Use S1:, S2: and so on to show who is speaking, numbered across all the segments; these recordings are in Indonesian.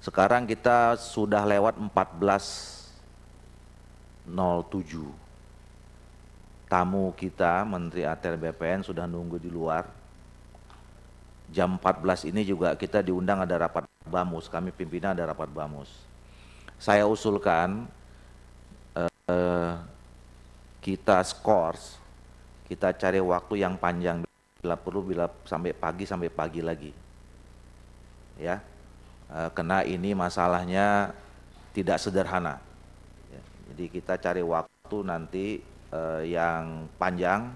S1: Sekarang kita sudah lewat 14.07. Tamu kita, Menteri ATR BPN sudah nunggu di luar. Jam 14 ini juga kita diundang ada rapat BAMUS, kami pimpinan ada rapat BAMUS. Saya usulkan eh, kita scores kita cari waktu yang panjang bila perlu bila sampai pagi sampai pagi lagi. Ya, Eh, kena ini masalahnya tidak sederhana. Ya, jadi kita cari waktu nanti eh, yang panjang.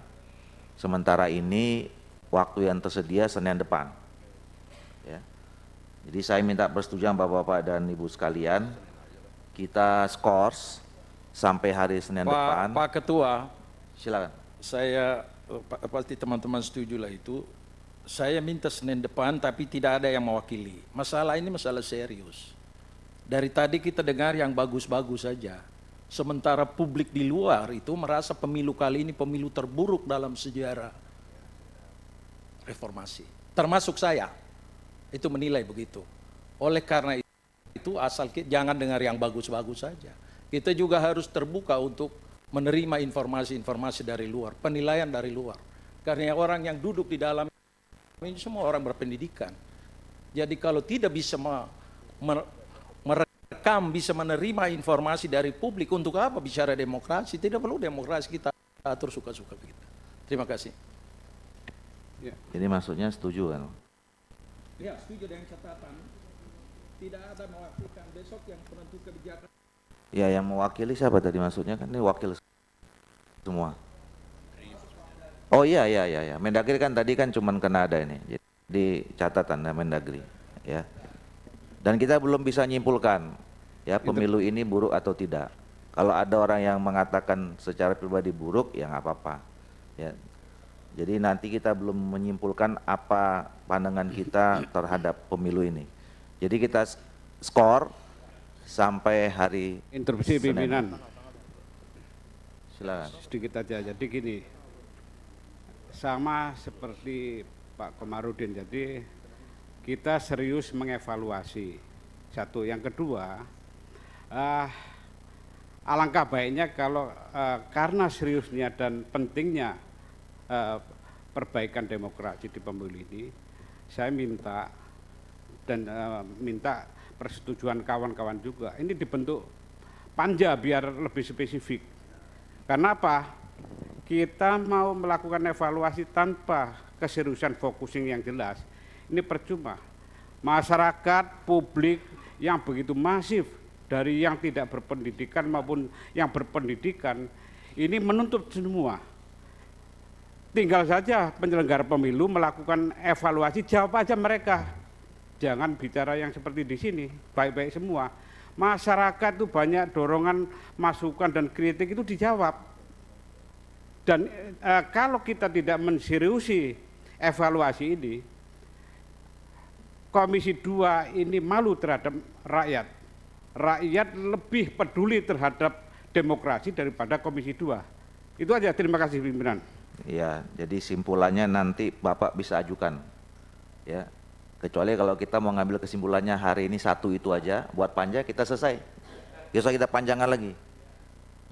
S1: Sementara ini waktu yang tersedia Senin depan. Ya. Jadi saya minta persetujuan Bapak-bapak dan Ibu sekalian. Kita skors sampai hari Senin Pak, depan. Pak
S2: Ketua, silakan. Saya eh, pasti teman-teman setuju lah itu saya minta Senin depan tapi tidak ada yang mewakili. Masalah ini masalah serius. Dari tadi kita dengar yang bagus-bagus saja. Sementara publik di luar itu merasa pemilu kali ini pemilu terburuk dalam sejarah reformasi. Termasuk saya. Itu menilai begitu. Oleh karena itu asal kita, jangan dengar yang bagus-bagus saja. Kita juga harus terbuka untuk menerima informasi-informasi dari luar, penilaian dari luar. Karena orang yang duduk di dalam ini semua orang berpendidikan. Jadi kalau tidak bisa merekam, bisa menerima informasi dari publik, untuk apa bicara demokrasi? Tidak perlu demokrasi kita atur suka-suka kita. Terima kasih.
S3: Ya.
S1: Jadi maksudnya setuju kan?
S2: Ya, setuju dengan catatan tidak ada mewakilkan besok yang penentu kebijakan.
S1: Ya, yang mewakili siapa tadi maksudnya kan ini wakil semua. Oh iya iya iya ya. Mendagri kan tadi kan cuman kena ada ini. Di catatan ya Mendagri ya. Dan kita belum bisa nyimpulkan ya pemilu ini buruk atau tidak. Kalau ada orang yang mengatakan secara pribadi buruk ya nggak apa-apa. Ya. Jadi nanti kita belum menyimpulkan apa pandangan kita terhadap pemilu ini. Jadi kita skor sampai hari interupsi pimpinan.
S3: Silakan. Sedikit aja. Jadi gini, sama seperti Pak Komarudin. Jadi kita serius mengevaluasi. Satu, yang kedua, uh, alangkah baiknya kalau uh, karena seriusnya dan pentingnya uh, perbaikan demokrasi di pemilu ini, saya minta dan uh, minta persetujuan kawan-kawan juga. Ini dibentuk panja biar lebih spesifik. Karena apa? kita mau melakukan evaluasi tanpa keseriusan fokusing yang jelas, ini percuma. Masyarakat, publik yang begitu masif dari yang tidak berpendidikan maupun yang berpendidikan, ini menuntut semua. Tinggal saja penyelenggara pemilu melakukan evaluasi, jawab aja mereka. Jangan bicara yang seperti di sini, baik-baik semua. Masyarakat itu banyak dorongan, masukan, dan kritik itu dijawab dan e, kalau kita tidak menseriusi evaluasi ini, Komisi 2 ini malu terhadap rakyat. Rakyat lebih peduli terhadap demokrasi daripada Komisi 2. Itu aja, terima kasih pimpinan.
S1: Iya, jadi simpulannya nanti Bapak bisa ajukan. Ya, kecuali kalau kita mau ngambil kesimpulannya hari ini satu itu aja, buat panja kita selesai. Biasa kita panjangkan lagi.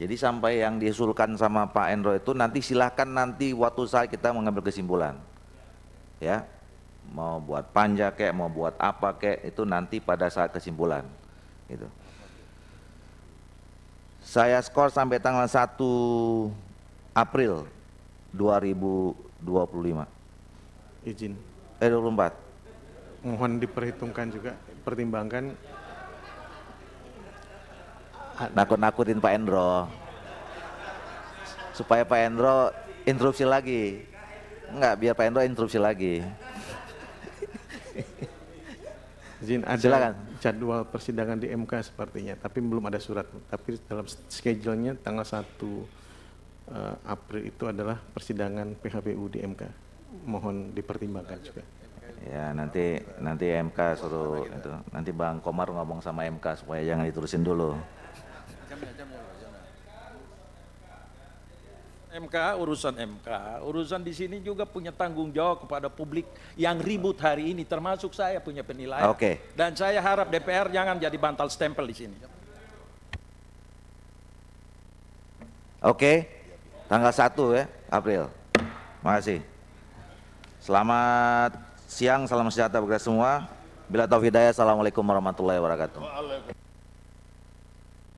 S1: Jadi sampai yang diusulkan sama Pak Endro itu nanti silahkan nanti waktu saya kita mengambil kesimpulan. Ya, mau buat panja kayak mau buat apa kayak itu nanti pada saat kesimpulan. Gitu. Saya skor sampai tanggal 1 April 2025. Izin. Eh 24.
S2: Mohon diperhitungkan juga,
S1: pertimbangkan nakut-nakutin Pak Endro supaya Pak Endro interupsi lagi enggak biar Pak Endro interupsi lagi Izin ada Silakan.
S2: jadwal persidangan di MK sepertinya, tapi belum ada surat. Tapi dalam schedule-nya tanggal 1 uh, eh, April itu adalah persidangan PHPU di MK.
S1: Mohon dipertimbangkan juga. Ya nanti nanti MK suruh itu. Nanti Bang Komar ngomong sama MK supaya jangan diturusin dulu.
S2: MK, urusan MK, urusan di sini juga punya tanggung jawab kepada publik yang ribut hari ini, termasuk saya punya penilaian. Oke. Okay. Dan saya harap DPR jangan jadi bantal stempel di sini.
S1: Oke, okay. tanggal 1 ya, April. Makasih. Selamat siang, salam sejahtera bagi semua. Bila Taufidaya, Assalamualaikum warahmatullahi wabarakatuh.